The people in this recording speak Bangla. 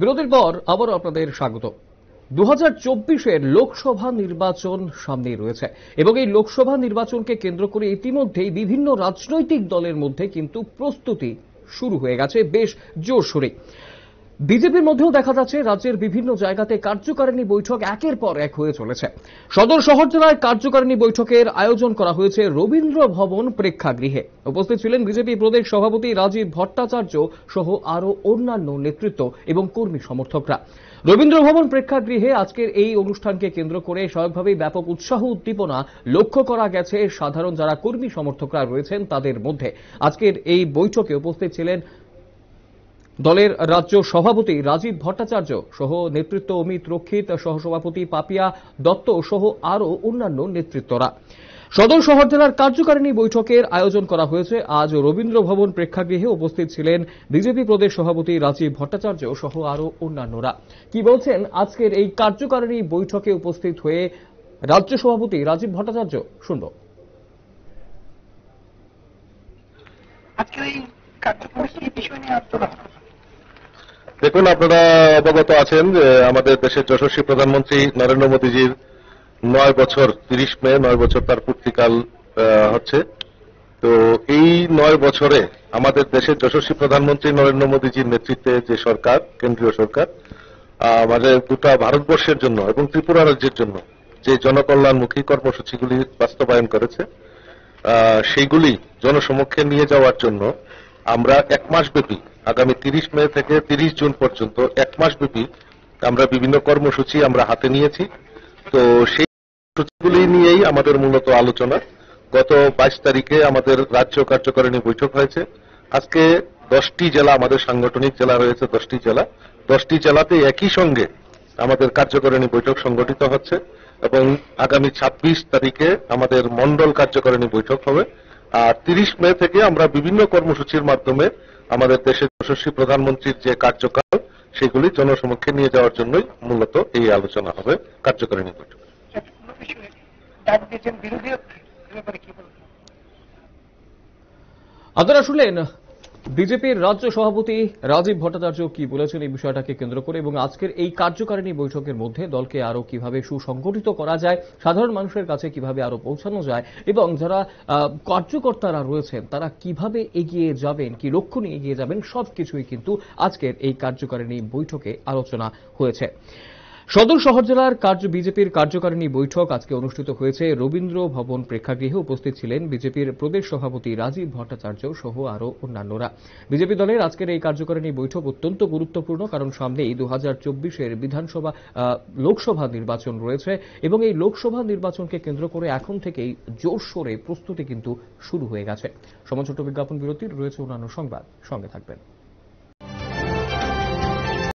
বিরতির পর আবারও আপনাদের স্বাগত দু হাজার লোকসভা নির্বাচন সামনে রয়েছে এবং এই লোকসভা নির্বাচনকে কেন্দ্র করে ইতিমধ্যেই বিভিন্ন রাজনৈতিক দলের মধ্যে কিন্তু প্রস্তুতি শুরু হয়ে গেছে বেশ জোরসোরে বিজেপির মধ্যেও দেখা যাচ্ছে রাজ্যের বিভিন্ন জায়গাতে কার্যকারিণী বৈঠক একের পর এক হয়ে চলেছে সদর শহর জেলায় কার্যকারিণী বৈঠকের আয়োজন করা হয়েছে রবীন্দ্র ভবন প্রেক্ষাগৃহে উপস্থিত ছিলেন বিজেপি প্রদেশ সভাপতি রাজীব ভট্টাচার্য সহ আরও অন্যান্য নেতৃত্ব এবং কর্মী সমর্থকরা রবীন্দ্র ভবন প্রেক্ষাগৃহে আজকের এই অনুষ্ঠানকে কেন্দ্র করে স্বয়ংভাবেই ব্যাপক উৎসাহ উদ্দীপনা লক্ষ্য করা গেছে সাধারণ যারা কর্মী সমর্থকরা রয়েছেন তাদের মধ্যে আজকের এই বৈঠকে উপস্থিত ছিলেন দলের রাজ্য সভাপতি রাজীব ভট্টাচার্য সহ নেতৃত্ব অমিত রক্ষিত সহসভাপতি পাপিয়া দত্ত সহ আরও অন্যান্য নেতৃত্বরা সদর শহর জেলার কার্যকারিণী বৈঠকের আয়োজন করা হয়েছে আজ রবীন্দ্র ভবন প্রেক্ষাগৃহে উপস্থিত ছিলেন বিজেপি প্রদেশ সভাপতি রাজীব ভট্টাচার্য সহ আরও অন্যান্যরা কি বলছেন আজকের এই কার্যকারিণী বৈঠকে উপস্থিত হয়ে রাজ্য সভাপতি রাজীব ভট্টাচার্য শুনল আজকের এই কার্যক্রম বিষয় নিয়ে আলোচনা দেখুন আপনারা অবগত আছেন যে আমাদের দেশের যশস্বী প্রধানমন্ত্রী নরেন্দ্র মোদীজির নয় বছর তিরিশ মে নয় বছর তার পূর্তিকাল হচ্ছে তো এই নয় বছরে আমাদের দেশের যশস্বী প্রধানমন্ত্রী নরেন্দ্র মোদীজির নেতৃত্বে যে সরকার কেন্দ্রীয় সরকার আমাদের গোটা ভারতবর্ষের জন্য এবং ত্রিপুরা রাজ্যের জন্য যে জনকল্যাণমুখী কর্মসূচিগুলি বাস্তবায়ন করেছে সেইগুলি জনসমক্ষে নিয়ে যাওয়ার জন্য আমরা এক মাস ব্যাপী আগামী তিরিশ মে থেকে তিরিশ জুন পর্যন্ত এক মাস ব্যাপী আমরা বিভিন্ন কর্মসূচি আমরা হাতে নিয়েছি তো সেই সূচিগুলি নিয়েই আমাদের মূলত আলোচনা গত বাইশ তারিখে আমাদের রাজ্য কার্যকারিণী বৈঠক হয়েছে আজকে দশটি জেলা আমাদের সাংগঠনিক জেলা রয়েছে দশটি জেলা দশটি জেলাতে একই সঙ্গে আমাদের কার্যকারিণী বৈঠক সংগঠিত হচ্ছে এবং আগামী ২৬ তারিখে আমাদের মন্ডল কার্যকারিণী বৈঠক হবে আর তিরিশ মে থেকে আমরা বিভিন্ন কর্মসূচির মাধ্যমে আমাদের দেশের যশস্বী প্রধানমন্ত্রীর যে কার্যকাল সেগুলি জনসমক্ষে নিয়ে যাওয়ার জন্যই মূলত এই আলোচনা হবে কার্যকারিণী বৈঠক আপনারা শুনলেন বিজেপির রাজ্য সভাপতি রাজীব ভট্টাচার্য কি বলেছেন এই বিষয়টাকে কেন্দ্র করে এবং আজকের এই কার্যকারিণী বৈঠকের মধ্যে দলকে আরো কিভাবে সুসংগঠিত করা যায় সাধারণ মানুষের কাছে কিভাবে আরো পৌঁছানো যায় এবং যারা কার্যকর্তারা রয়েছেন তারা কিভাবে এগিয়ে যাবেন কি লক্ষ্য নিয়ে এগিয়ে যাবেন সবকিছুই কিন্তু আজকের এই কার্যকারিণী বৈঠকে আলোচনা হয়েছে সদর শহর জেলার কার্য বিজেপির কার্যকারিণী বৈঠক আজকে অনুষ্ঠিত হয়েছে রবীন্দ্র ভবন প্রেক্ষাগৃহে উপস্থিত ছিলেন বিজেপির প্রদেশ সভাপতি রাজীব ভট্টাচার্য সহ আরও অন্যান্যরা বিজেপি দলের আজকের এই কার্যকারিণী বৈঠক অত্যন্ত গুরুত্বপূর্ণ কারণ সামনেই দু হাজার বিধানসভা লোকসভা নির্বাচন রয়েছে এবং এই লোকসভা নির্বাচনকে কেন্দ্র করে এখন থেকেই জোরশোরে প্রস্তুতি কিন্তু শুরু হয়ে গেছে সময় ছোট বিজ্ঞাপন বিরতির রয়েছে অন্যান্য সংবাদ সঙ্গে থাকবেন